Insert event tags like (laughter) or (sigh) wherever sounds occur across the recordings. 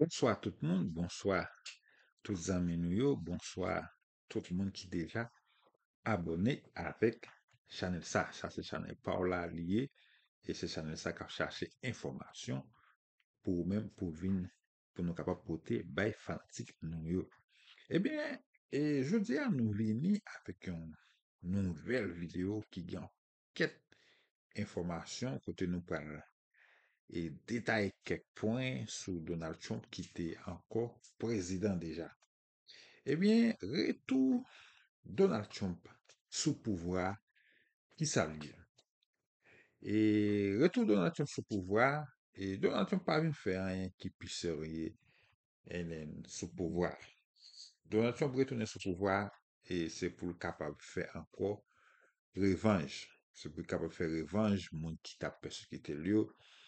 Bonsoir tout le monde, bonsoir tous amis amis, bonsoir tout le monde qui déjà abonné avec Chanel Sa. Ça c'est Chanel Paola lié et c'est Chanel Sa qui a cherché information pour même pour pour nous capables porter by fanatique Eh bien, et je à nous venir avec une nouvelle vidéo qui gagne quête information côté nous parler et détaille quelques points sur Donald Trump qui était encore président déjà. Eh bien, retour Donald Trump sous pouvoir qui s'allie. Et retour Donald Trump sous pouvoir, et Donald Trump pas faire rien qui puisse rire sous pouvoir. Donald Trump retourne sous pouvoir et c'est pour le capable de faire encore revanche. C'est pour le capable de faire revanche, monde qui t'a persécuté lui,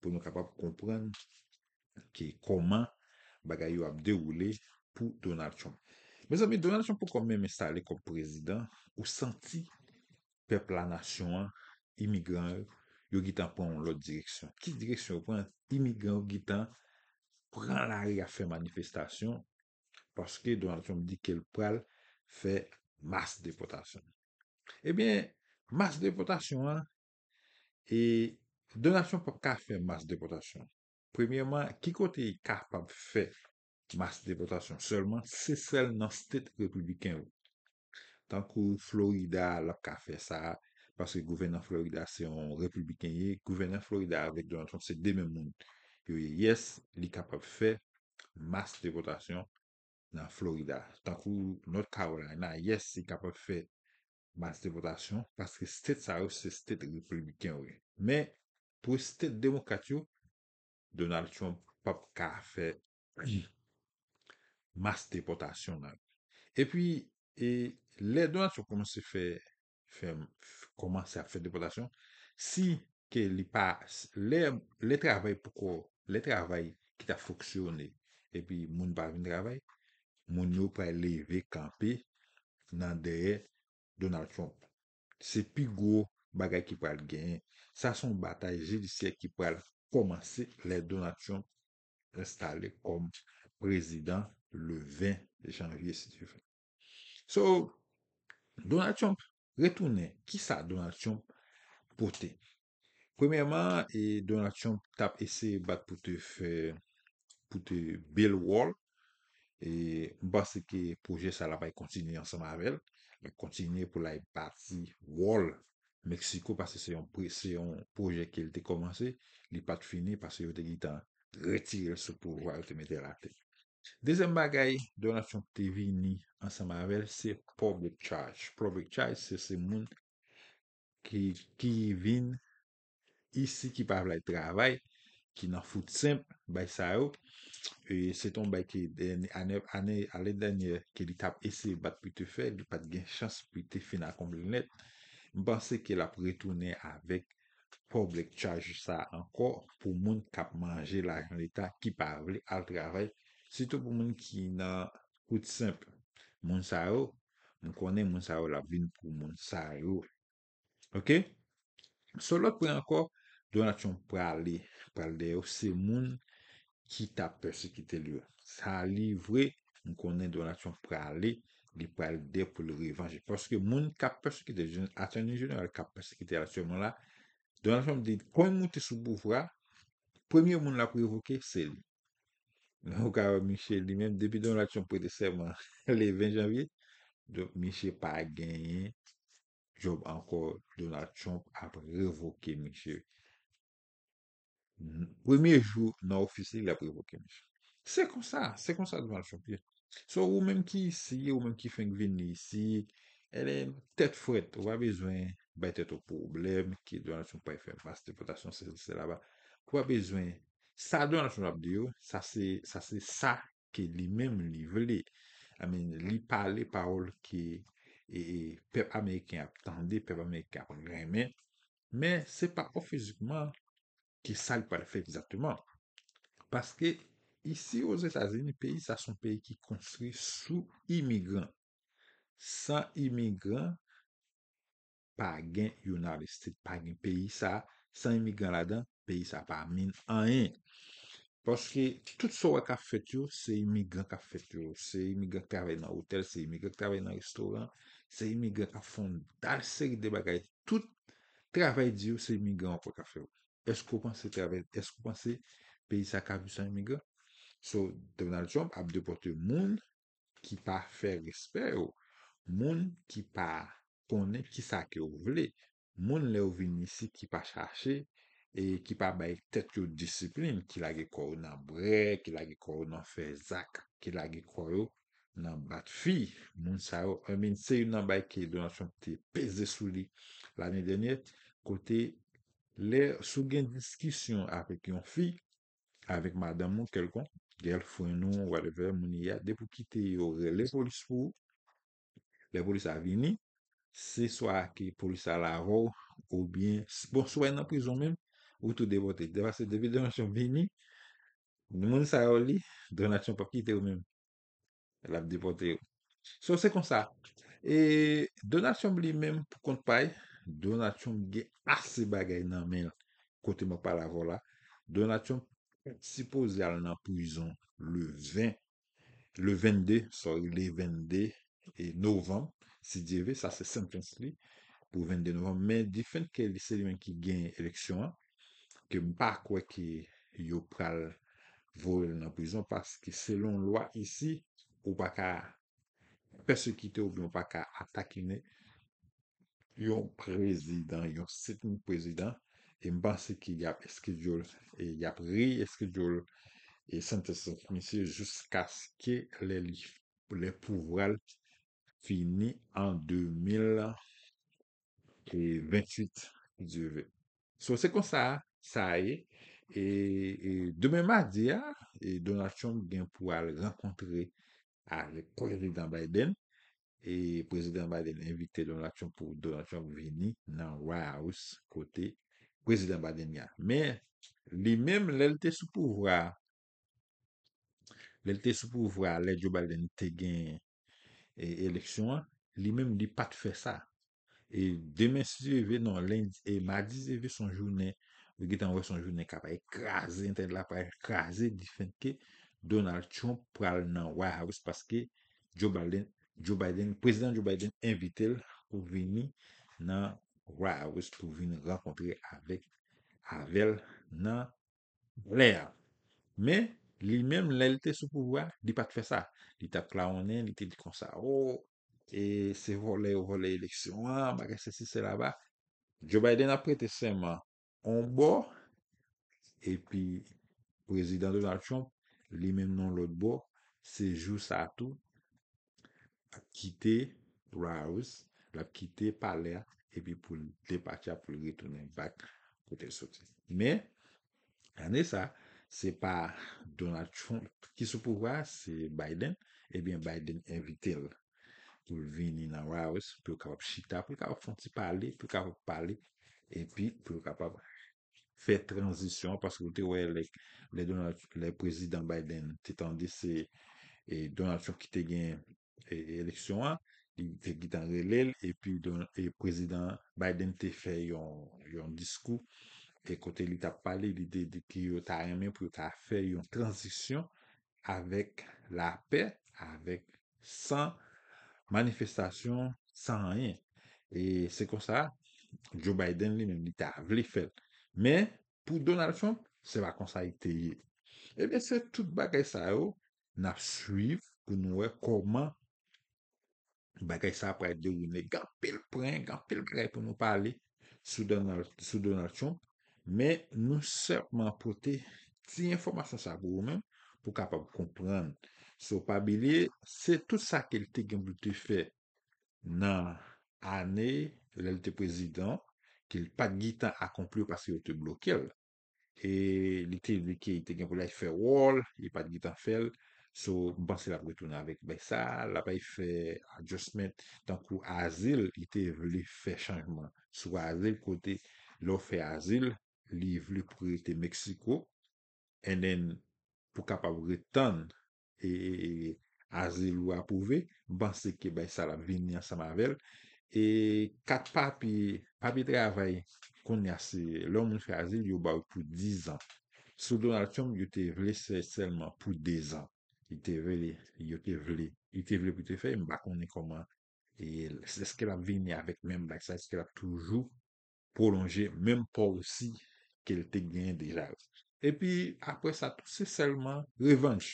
pou nou kapap kompren ki koman bagay yo ap deroule pou Donald Trump. Mèz amè, Donald Trump pou kon mè mè salè kon prezident, ou santi pep la nasyon an, imigran yo gitan pon lòt direksyon. Ki direksyon yo pon? Imigran yo gitan, pran la re a fè manifestasyon, paske Donald Trump di ke l pral fè mas depotasyon. Ebyen, mas depotasyon an, e... Donasyon pou ka fe mas depotasyon? Premiyoman, ki kote yi ka pa fe mas depotasyon? Seleman, se sel nan stet republikan ou. Tan kou Florida la pa ka fe sa, paske gouvenan Florida se yon republikan ye, gouvenan Florida avek donasyon se demen moun. Yo ye yes, li ka pa fe mas depotasyon nan Florida. Tan kou not ka ou la, na yes, li ka pa fe mas depotasyon, paske stet sa ou se stet republikan ou. Po stè demokrat yo, Donald Trump pap ka fè mas depotasyon nan e pi. E pi, le Donald chou koman se fè depotasyon, si ke li pa, le travay pou ko, le travay ki ta foksyone, e pi moun pa vin travay, moun yo pa leve kampe nan derè Donald Trump. Se pi gwo... Bagay ki pral genye, sa son batay jilisye ki pral komanse le donasyon installe kom prezidant le 20 de janvye. So, donasyon retounen, ki sa donasyon pote? Premyeman, donasyon tap ese bat pote bel wol, Meksiko pase se yon proje ke li te komanse, li pat fini pase yo te git an retire se pou vwa ou te mete rate. Dezem bagay donasyon te vini an sa mavel se public charge. Public charge se se moun ki vin isi ki pa vlay travay, ki nan fout simp bay sa ou. Se ton bay ki ane ale danyan ke li tap ese bat pi te fe, li pat gen chans pi te fina konglinet. Mpansè ke la pou retounè avèk, poublek chaj sa ankor pou moun kap manje la genlita ki pa avli al travèk. Sito pou moun ki nan kout simple. Moun sarò, moun konè moun sarò la vin pou moun sarò. Ok? Solot pou ankor donasyon pralè. Pralè yo se moun ki tap persekite lè. Sa livre, moun konè donasyon pralè. li pral de pou lou revanje. Paske moun kap persi ki de joun, a chan ni joun al kap persi ki de al chan moun la, Donald Trump dit, kon moun te sou bouvwa, premye moun la pou evoke, se li. Nou ka Michel li men, debi Donald Trump pou de seman (laughs) le 20 janvye, donc Michel pa genye, job anko Donald Trump ap revoke Michel. Premye jou nan ofisi, la pou evoke Michel. Se kon sa, se kon sa Donald Trump. So ou menm ki si, ou menm ki fengveni si, elè, tèt fwèd, wè wè bezwen, bè tèt wè problem, ki dwen lansyon pa e fèm, bas depotasyon, se se se la wè, wè wè bezwen, sa dwen lansyon wè ap diyo, sa se sa se sa, ke li menm li vle, amè, li pale parol, ki e, e, pep Ameriken ap tande, pep Ameriken ap grèmen, men, se pa ou fizikman, ki sa l pa le fèm, zatèman, paske, Isi yo zetaze ni peyi, sa son peyi ki konstri sou imigran. San imigran, pa gen yon alistit. Pa gen peyi sa, san imigran la den, peyi sa pa min anen. Poske, tout sou wak ka fet yo, se imigran ka fet yo. Se imigran kravè nan hotel, se imigran kravè nan restoran, se imigran ka fondal, seri de bagay. Tout travè di yo, se imigran wak wak ka fet yo. Eskou panse travè, eskou panse peyi sa kavi san imigran? So Donald Trump ap depote moun ki pa fe resper yo, moun ki pa konen ki sa ke ou vle, moun le ou vini si ki pa chache e ki pa baye tet yo disiplin ki la ge koro nan bre, ki la ge koro nan fe zak, ki la ge koro nan bat fi. gel fwen nou, wade fwen, mouni ya, de pou kite yo, le polis pou, le polis a vini, se swa a ke polis a la rou, ou bien, bon, swa enan prizon men, ou tou debote, deva se debi donasyon vini, mouni sa yo li, donasyon pa kite yo men, la debote yo. So, se kon sa, e donasyon li men pou kont pay, donasyon ge ase bagay nan men, konti mou pa la rou la, donasyon Si pouze al nan pouzon le 20, le 22, so le 22 novem, si diyeve, sa se sentence li pou 22 novem, men difen ke li se li men ki gen eleksyon an, ke mpa kwe ki yo pral vòl nan pouzon, paske selon lwa isi, ou pa ka persekite, ou pa ka atakine, yon prezidant, yon sitn prezidant, E mpansi ki y ap eskejol, e y ap ri eskejol, e sante se misi jousk aske le pouval fini an 2000 vintuit djive. So, se kon sa, sa e, e demen madia, e donasyon gen pouval renkontre a le korelidan Biden, e prezident Biden invite donasyon pou donasyon vini nan White House kote Prezident Biden ya. Me, li menm lèl te sou pouvra. Lèl te sou pouvra lèl Joe Biden te gen e leksyon. Li menm li pat fè sa. E demen si yon ve nan lèl e madi yon ve son jounen ou gè tan wè son jounen kapa ekraze entèl la pa ekraze di fènke Donald Trump pral nan wè a wè spaske Joe Biden Joe Biden, prezident Joe Biden envite lè ou veni nan Rawes pou vin rakanpre avèk avel nan lè. Me, li mèm lè lè te sou pou wè, li pat fè sa. Li tap klanen, li te di konsa, o, se wò lè wò lè lèksyon, bakè se si se la bak. Joe Biden apre te seman, an bo, e pi prezident de l'alchon, li mèm nan lòt bo, se jou sa tou, ap kite Rawes, l ap kite palè a, epi pou l depakya pou l ritounen bak kote soti. Me, ane sa, se pa Donald Trump ki sou pouwa, se Biden, ebyen Biden evite l pou l vini nan Rawes, pou l kapap chita, pou l kapap fonti pale, pou l kapap pale, epi pou l kapap fe transisyon, paske pou te wè lèk lèk Donald Trump, lèk prezident Biden, te tandise e Donald Trump ki te gen e, eleksyon ane, li te gitan relel, epi e president Biden te fe yon diskou, e kote li ta pale, li de di ki yo ta yon men pou yo ta fe yon transisyon avek la pe, avek san manifestasyon, san en. E se kon sa, Joe Biden li men li ta vle fel. Men, pou Donald Trump, se va kon sa ite ye. E be se tout bagay sa yo, na suif, kon nou e koman Ou bagay sa apre de ou ne gant pel preng, gant pel grey pou nou pale sou donasyon. Men nou serpman pote ti informasyon sa gourmen pou kapap komprende. Sou pabili, se tout sa ke li te genpou te fe nan ane, le li te prezidant, ke li pat gitan akomplou paske yo te blokel. E li te genpou laj fe rol, li pat gitan fel, So, bansi la pou retoun avik. Bay sa, la bay fè adjustment, tankou azil ite vle fè chanjman. Sou azil kote, lò fè azil, li vle pou rete Meksiko. En den, pou kap avre ton e azil lou apouve, bansi ki bay sa la vini an sa mavel. E kat papi, papi travay, kon yase, lò moun fè azil yo bav pou 10 an. Sou Donald Trump, yo te vle fè selman pou 10 an. Yote vle, yote vle, yote vle pou te fè, mba konen koman. E l'eskelap veni avèk mèm bak sa, eskelap toujou prolonje, mèm pou osi ke l'te gwenye deja. E pi apre sa, tout se selman revanche.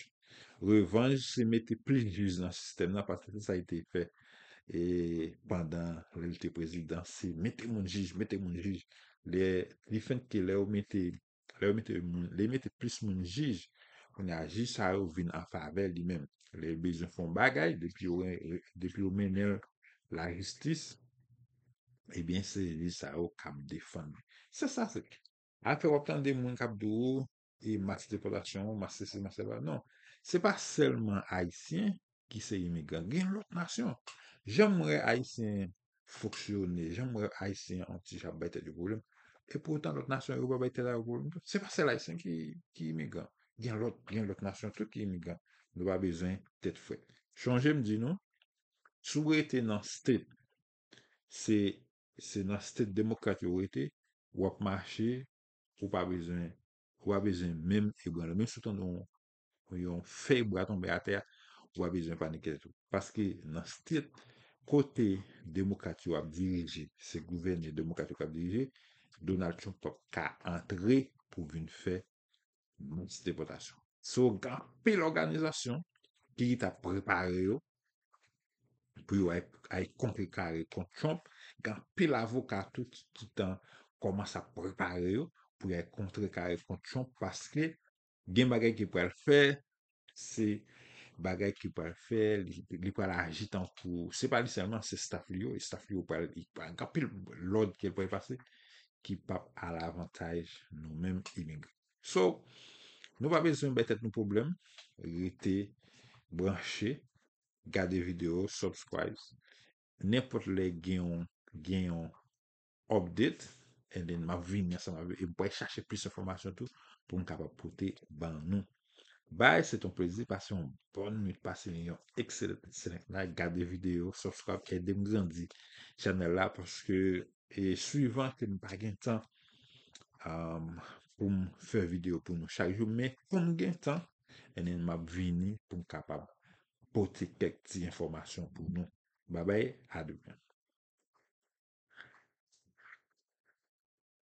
Revanche se mette plis jiz nan sistem nan, parce se sa ite fè. E pandan relite prezident se mette moun jiz, mette moun jiz. Li fenke le ou mette plis moun jiz. Kouni aji, sa yo vin an favel di men. Le bejoun fon bagay, depi ou menel la ristis, ebyen se li sa yo kab defan. Se sa sèk. A fe wap tan de moun kab dou, e mati depotasyon, ou masese, masese, nan. Non. Se pa selman Haitien ki se imigran, gen lout nasyon. Jèm mwè Haitien foksyonè, jèm mwè Haitien anti-jabayte di goulm, e pou tan lout nasyon, se pa selman Haitien ki imigran. gen lot, gen lot nasyon, tout ki imigan nou a bezen tet fwe chanje mdi nou sou wete nan sted se nan sted demokrat yo wete wap mache ou wap bezen ou wap bezen mem egwene men soutan nou yon fey wap bezen panike paske nan sted kote demokrat yo wap dirije se gouverne demokrat yo wap dirije Donald Trump top ka entre pou vin fwe multi-depotasyon. So, gen pe l'organizasyon ki ki ta prepare yo pou yo a yi kontre kare kont chomp, gen pe l'avokatou ki ti ta koman sa prepare yo pou yi kontre kare kont chomp, paske gen bagay ki pou el fè, se bagay ki pou el fè, li pou el aji tan tou, se pa liseman se staff li yo, staff li yo pou el, gen pe l'od ki pou el fase, ki pa al avantaj nou men imigre. So, nou pa bezwen betet nou problem, gri te, branche, gade video, subscribe, nepot le genyon, genyon update, en den ma vi, en boye chache plis informasyon tout, pou m kapapote ban nou. Baye, se ton prezi, pasyon bon, mi pasyon yon ekselet, gade video, subscribe, ke demou zan di chanel la, paske e suivant ke nou pa gen tan, amm, um, pou m fè video pou nou chak joun, men pou m gen tan, e en en m ap vini pou m kapab pote kek ti informasyon pou nou. Babay, adoumen.